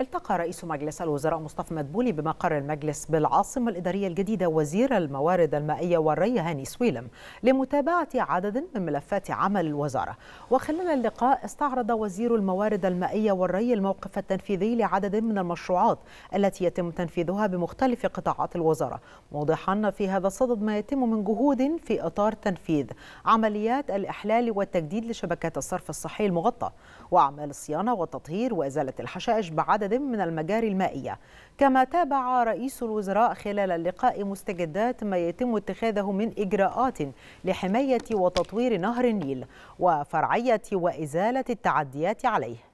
التقى رئيس مجلس الوزراء مصطفى مدبولي بمقر المجلس بالعاصمة الإدارية الجديدة وزير الموارد المائية والري هاني سويلم لمتابعة عدد من ملفات عمل الوزارة وخلال اللقاء استعرض وزير الموارد المائية والري الموقف التنفيذي لعدد من المشروعات التي يتم تنفيذها بمختلف قطاعات الوزارة موضحا في هذا الصدد ما يتم من جهود في إطار تنفيذ عمليات الإحلال والتجديد لشبكات الصرف الصحي المغطى وأعمال الصيانة والتطهير وإزالة الحشائش بعدد عدد من المجاري المائية كما تابع رئيس الوزراء خلال اللقاء مستجدات ما يتم اتخاذه من إجراءات لحماية وتطوير نهر النيل وفرعية وإزالة التعديات عليه